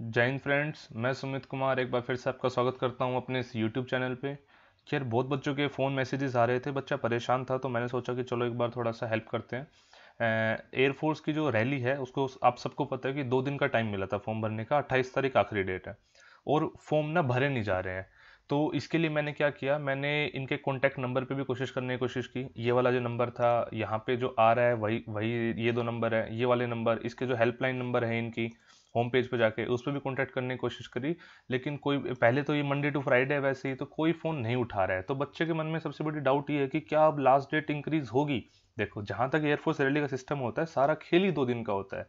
Jain friends मैं सुमित कुमार एक बार फिर से आपका स्वागत करता हूं अपने इस यूट्यूब चैनल पे खैर बहुत बच्चों के फ़ोन मैसेजेस आ रहे थे बच्चा परेशान था तो मैंने सोचा कि चलो एक बार थोड़ा सा हेल्प करते हैं एयरफोर्स की जो रैली है उसको आप सबको पता है कि दो दिन का टाइम मिला था फॉर्म भरने का अट्ठाईस तारीख आखिरी डेट है और फॉर्म ना भरे नहीं जा रहे हैं तो इसके लिए मैंने क्या किया मैंने इनके कॉन्टैक्ट नंबर पे भी कोशिश करने की कोशिश की ये वाला जो नंबर था यहाँ पे जो आ रहा है वही वही ये दो नंबर है ये वाले नंबर इसके जो हेल्पलाइन नंबर है इनकी होम पेज पर जाके उस पर भी कॉन्टैक्ट करने की कोशिश करी लेकिन कोई पहले तो ये मंडे टू फ्राइडे वैसे ही तो कोई फ़ोन नहीं उठा रहा है तो बच्चे के मन में सबसे बड़ी डाउट ये है कि क्या अब लास्ट डेट इंक्रीज़ होगी देखो जहाँ तक एयरफोर्स रैली का सिस्टम होता है सारा खेल ही दो दिन का होता है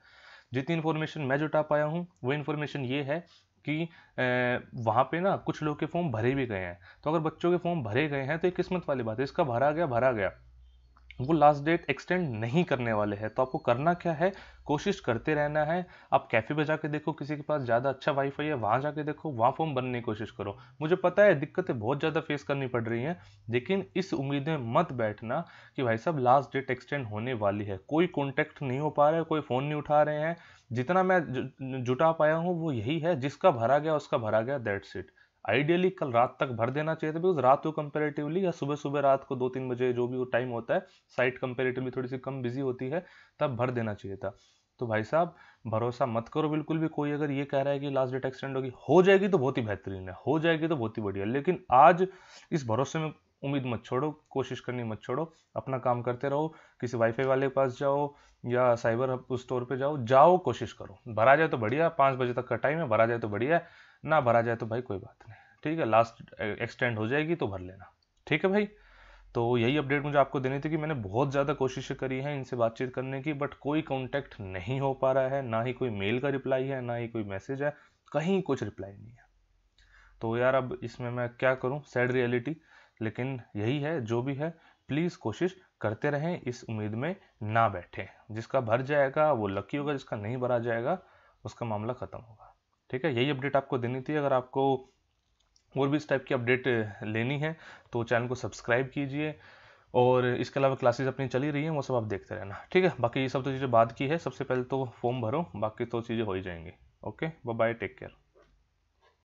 जितनी इन्फॉर्मेशन मैं जुटा पाया हूँ वो इन्फॉर्मेशन ये है कि वहाँ पे ना कुछ लोग के फॉर्म भरे भी गए हैं तो अगर बच्चों के फॉर्म भरे गए हैं तो ये किस्मत वाली बात है इसका भरा गया भरा गया वो लास्ट डेट एक्सटेंड नहीं करने वाले हैं तो आपको करना क्या है कोशिश करते रहना है आप कैफ़े पे जाके देखो किसी के पास ज़्यादा अच्छा वाईफाई है वहाँ जाके देखो वहाँ फॉर्म भरने की कोशिश करो मुझे पता है दिक्कतें बहुत ज़्यादा फेस करनी पड़ रही हैं लेकिन इस उम्मीद में मत बैठना कि भाई साहब लास्ट डेट एक्सटेंड होने वाली है कोई कॉन्टैक्ट नहीं हो पा रहा है कोई फ़ोन नहीं उठा रहे हैं जितना मैं जुटा पाया हूँ वो यही है जिसका भरा गया उसका भरा गया दैट्स इट आइडियली कल रात तक भर देना चाहिए था बिकॉज रात को कंपेरेटिवली या सुबह सुबह रात को दो तीन बजे जो भी वो टाइम होता है साइट कंपेरेटिवली थोड़ी सी कम बिजी होती है तब भर देना चाहिए था तो भाई साहब भरोसा मत करो बिल्कुल भी कोई अगर ये कह रहा है कि लास्ट डेट एक्सटेंड होगी हो जाएगी तो बहुत ही बेहतरीन है हो जाएगी तो बहुत ही बढ़िया लेकिन आज इस भरोसे में उम्मीद मत छोड़ो कोशिश करनी मत छोड़ो अपना काम करते रहो किसी वाईफाई वाले के पास जाओ या साइबर हब स्टोर पे जाओ जाओ कोशिश करो भरा जाए तो बढ़िया पाँच बजे तक का टाइम है भरा जाए तो बढ़िया ना भरा जाए तो भाई कोई बात नहीं ठीक है लास्ट एक्सटेंड हो जाएगी तो भर लेना ठीक है भाई तो यही अपडेट मुझे आपको देनी थी कि मैंने बहुत ज़्यादा कोशिशें करी हैं इनसे बातचीत करने की बट कोई कॉन्टैक्ट नहीं हो पा रहा है ना ही कोई मेल का रिप्लाई है ना ही कोई मैसेज है कहीं कुछ रिप्लाई नहीं है तो यार अब इसमें मैं क्या करूँ सैड रियलिटी लेकिन यही है जो भी है प्लीज़ कोशिश करते रहें इस उम्मीद में ना बैठें जिसका भर जाएगा वो लकी होगा जिसका नहीं भरा जाएगा उसका मामला ख़त्म होगा ठीक है यही अपडेट आपको देनी थी अगर आपको और भी इस टाइप की अपडेट लेनी है तो चैनल को सब्सक्राइब कीजिए और इसके अलावा क्लासेस अपनी चली रही हैं वो सब आप देखते रहना ठीक है बाकी ये सब तो चीज़ें बात की है सबसे पहले तो फॉर्म भरो बाकी तो चीज़ें हो ही जाएंगी ओके बाय टेक केयर